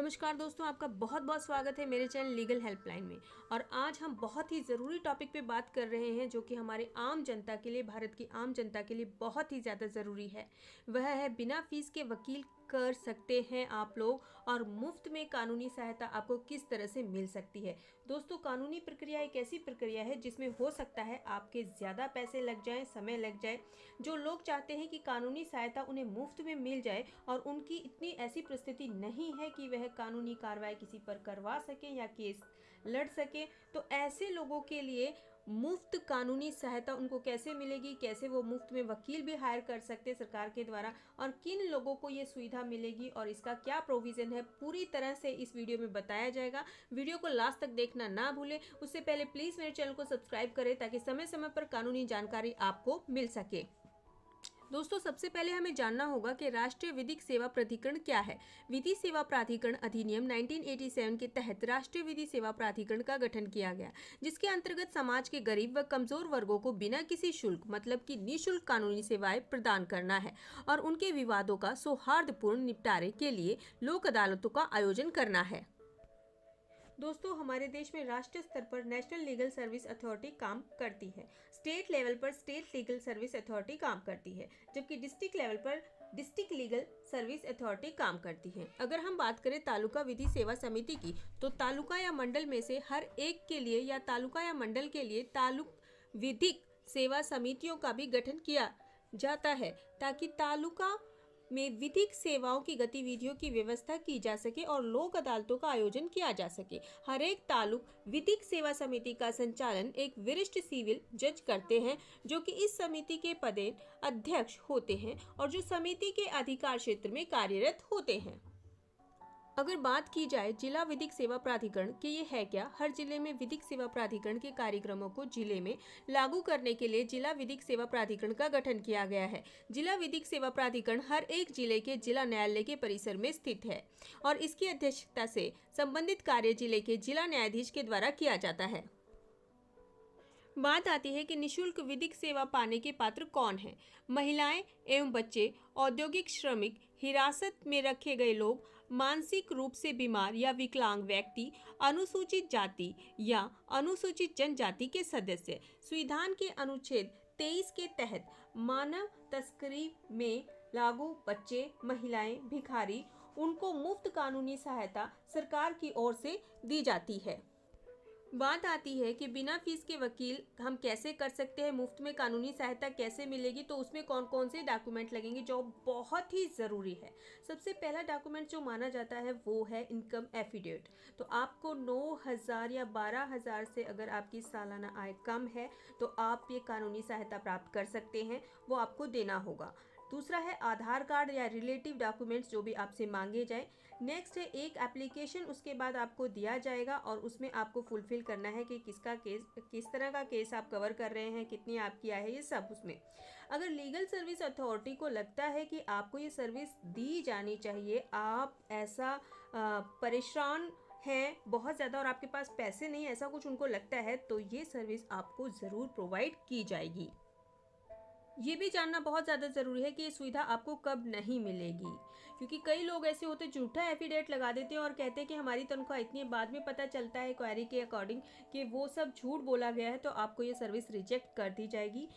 नमस्कार दोस्तों आपका बहुत बहुत स्वागत है मेरे चैनल लीगल हेल्पलाइन में और आज हम बहुत ही ज़रूरी टॉपिक पे बात कर रहे हैं जो कि हमारे आम जनता के लिए भारत की आम जनता के लिए बहुत ही ज़्यादा ज़रूरी है वह है बिना फीस के वकील कर सकते हैं आप लोग और मुफ्त में कानूनी सहायता आपको किस तरह से मिल सकती है दोस्तों कानूनी प्रक्रिया एक ऐसी प्रक्रिया है जिसमें हो सकता है आपके ज़्यादा पैसे लग जाए समय लग जाए जो लोग चाहते हैं कि कानूनी सहायता उन्हें मुफ्त में मिल जाए और उनकी इतनी ऐसी परिस्थिति नहीं है कि वह कानूनी कार्रवाई किसी पर करवा सकें या केस लड़ सकें तो ऐसे लोगों के लिए मुफ्त कानूनी सहायता उनको कैसे मिलेगी कैसे वो मुफ्त में वकील भी हायर कर सकते हैं सरकार के द्वारा और किन लोगों को ये सुविधा मिलेगी और इसका क्या प्रोविज़न है पूरी तरह से इस वीडियो में बताया जाएगा वीडियो को लास्ट तक देखना ना भूलें उससे पहले प्लीज़ मेरे चैनल को सब्सक्राइब करें ताकि समय समय पर कानूनी जानकारी आपको मिल सके दोस्तों सबसे पहले हमें जानना होगा कि राष्ट्रीय विधिक सेवा प्राधिकरण क्या है विधि सेवा प्राधिकरण अधिनियम 1987 के तहत राष्ट्रीय विधि सेवा प्राधिकरण का गठन किया गया जिसके अंतर्गत समाज के गरीब व कमजोर वर्गों को बिना किसी शुल्क मतलब कि निःशुल्क कानूनी सेवाएं प्रदान करना है और उनके विवादों का सौहार्दपूर्ण निपटारे के लिए लोक अदालतों का आयोजन करना है दोस्तों हमारे देश में राष्ट्रीय स्तर पर नेशनल लीगल सर्विस अथॉरिटी काम करती है स्टेट लेवल पर स्टेट लीगल सर्विस अथॉरिटी काम करती है जबकि डिस्ट्रिक्ट लेवल पर डिस्ट्रिक्ट लीगल सर्विस अथॉरिटी काम करती है अगर हम बात करें तालुका विधि सेवा समिति की तो तालुका या मंडल में से हर एक के लिए या तालुका या मंडल के लिए तालुक विधिक सेवा समितियों का भी गठन किया जाता है ताकि तालुका में विधिक सेवाओं की गतिविधियों की व्यवस्था की जा सके और लोक अदालतों का आयोजन किया जा सके हर एक तालुक विधिक सेवा समिति का संचालन एक वरिष्ठ सिविल जज करते हैं जो कि इस समिति के पदे अध्यक्ष होते हैं और जो समिति के अधिकार क्षेत्र में कार्यरत होते हैं अगर बात की जाए जिला विधिक सेवा प्राधिकरण के ये है क्या हर जिले में विधिक सेवा प्राधिकरण के कार्यक्रमों को जिले में लागू करने के लिए जिला विधिक सेवा प्राधिकरण का गठन किया गया है जिला विधिक सेवा प्राधिकरण हर एक जिले के जिला न्यायालय के परिसर में स्थित है और इसकी अध्यक्षता से संबंधित कार्य जिले के जिला न्यायाधीश के द्वारा किया जाता है बात आती है कि निशुल्क विधिक सेवा पाने के पात्र कौन हैं महिलाएं एवं बच्चे औद्योगिक श्रमिक हिरासत में रखे गए लोग मानसिक रूप से बीमार या विकलांग व्यक्ति अनुसूचित जाति या अनुसूचित जनजाति के सदस्य संविधान के अनुच्छेद तेईस के तहत मानव तस्करी में लागू बच्चे महिलाएं भिखारी उनको मुफ्त कानूनी सहायता सरकार की ओर से दी जाती है बात आती है कि बिना फीस के वकील हम कैसे कर सकते हैं मुफ्त में कानूनी सहायता कैसे मिलेगी तो उसमें कौन कौन से डॉक्यूमेंट लगेंगे जो बहुत ही ज़रूरी है सबसे पहला डॉक्यूमेंट जो माना जाता है वो है इनकम एफिडेविट तो आपको नौ हज़ार या बारह हज़ार से अगर आपकी सालाना आय कम है तो आप ये कानूनी सहायता प्राप्त कर सकते हैं वो आपको देना होगा दूसरा है आधार कार्ड या रिलेटिव डॉक्यूमेंट्स जो भी आपसे मांगे जाए नेक्स्ट है एक एप्लीकेशन उसके बाद आपको दिया जाएगा और उसमें आपको फुलफिल करना है कि किसका केस किस तरह का केस आप कवर कर रहे हैं कितनी आपकी आए है ये सब उसमें अगर लीगल सर्विस अथॉरिटी को लगता है कि आपको ये सर्विस दी जानी चाहिए आप ऐसा परेशान हैं बहुत ज़्यादा और आपके पास पैसे नहीं ऐसा कुछ उनको लगता है तो ये सर्विस आपको ज़रूर प्रोवाइड की जाएगी ये भी जानना बहुत ज़्यादा ज़रूरी है कि ये सुविधा आपको कब नहीं मिलेगी क्योंकि कई लोग ऐसे होते झूठा एफिडेट लगा देते हैं और कहते हैं कि हमारी तनख्वाह इतनी बाद में पता चलता है क्वारी के अकॉर्डिंग कि वो सब झूठ बोला गया है तो आपको ये सर्विस रिजेक्ट कर दी जाएगी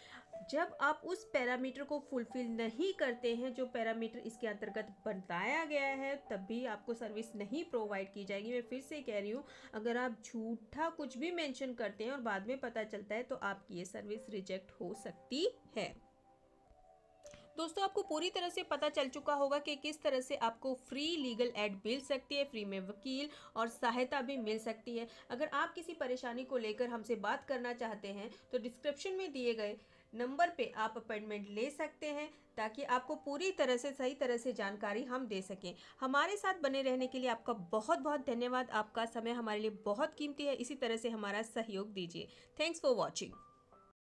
जब आप उस पैरामीटर को फुलफिल नहीं करते हैं जो पैरामीटर इसके अंतर्गत बताया गया है तब भी आपको सर्विस नहीं प्रोवाइड की जाएगी मैं फिर से कह रही हूँ अगर आप झूठा कुछ भी मेंशन करते हैं और बाद में पता चलता है तो आपकी ये सर्विस रिजेक्ट हो सकती है दोस्तों आपको पूरी तरह से पता चल चुका होगा कि किस तरह से आपको फ्री लीगल एड मिल सकती है फ्री में वकील और सहायता भी मिल सकती है अगर आप किसी परेशानी को लेकर हमसे बात करना चाहते हैं तो डिस्क्रिप्शन में दिए गए नंबर पे आप अपॉइंटमेंट ले सकते हैं ताकि आपको पूरी तरह से सही तरह से जानकारी हम दे सकें हमारे साथ बने रहने के लिए आपका बहुत बहुत धन्यवाद आपका समय हमारे लिए बहुत कीमती है इसी तरह से हमारा सहयोग दीजिए थैंक्स फॉर वॉचिंग